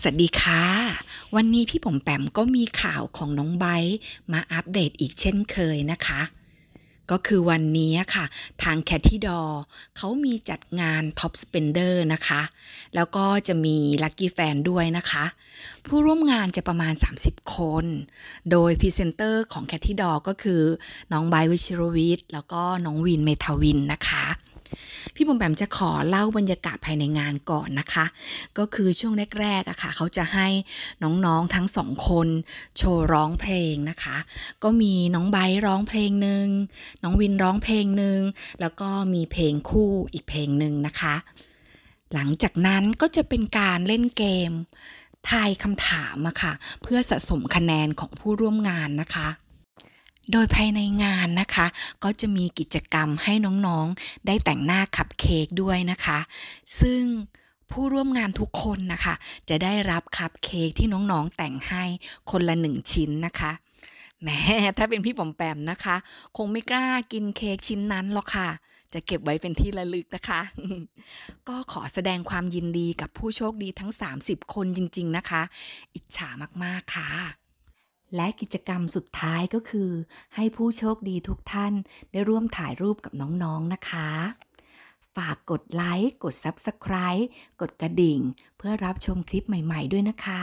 สวัสดีค่ะ วันนี้พี่ผมแปมก็มีข่าวของน้องไบมาอัปเดตอีกเช่นเคยนะคะ ก็คือวันนี้ค่ะ ทางแคทที่ดอเขามีจัดงาน Top Spender นะคะ แล้วก็จะมีลัคกี้แฟนด้วยนะคะ ผู้ร่วมงานจะประมาณ 30 คน โดยพรีเซนเตอร์ของแคทที่ดอก็คือน้องไบวิชรวิทย์แล้วก็น้องวินเมทาวินนะคะพี่บุ๋มแบมจะขอเล่าบรรยากาศภายในงานก่อนนะคะ ก็คือช่วงแรกๆอะค่ะเขาจะให้น้องๆทั้งสองคน โชว์ร้องเพลงนะคะ ก็มีน้องไบร้องเพลงหนึ่งน้องวินร้องเพลงหนึ่งแล้วก็มีเพลงคู่อีกเพลงหนึ่งนะคะ หลังจากนั้นก็จะเป็นการเล่นเกมทายคำถามอะค่ะเพื่อสะสมคะแนนของผู้ร่วมงานนะคะโดยภายในงานนะคะ ก็จะมีกิจกรรมให้น้องๆ ได้แต่งหน้าขับเค้กด้วยนะคะ ซึ่งผู้ร่วมงานทุกคนนะคะ จะได้รับคัพเค้กที่น้องๆ แต่งให้คนละหนึ่งชิ้นนะคะแหมถ้าเป็นพี่ผมแปมนะคะ คงไม่กล้ากินเค้กชิ้นนั้นหรอกค่ะ จะเก็บไว้เป็นที่ระลึกนะคะ ก็ขอแสดงความยินดีกับผู้โชคดีทั้ง 30 คนจริง ๆ นะคะ อิจฉามากๆค่ะและกิจกรรมสุดท้ายก็คือ ให้ผู้โชคดีทุกท่าน ได้ร่วมถ่ายรูปกับน้องๆนนะคะ ฝากกดไลค์ กด Subscribe กดกระดิ่ง เพื่อรับชมคลิปใหม่ๆ ด้วยนะคะ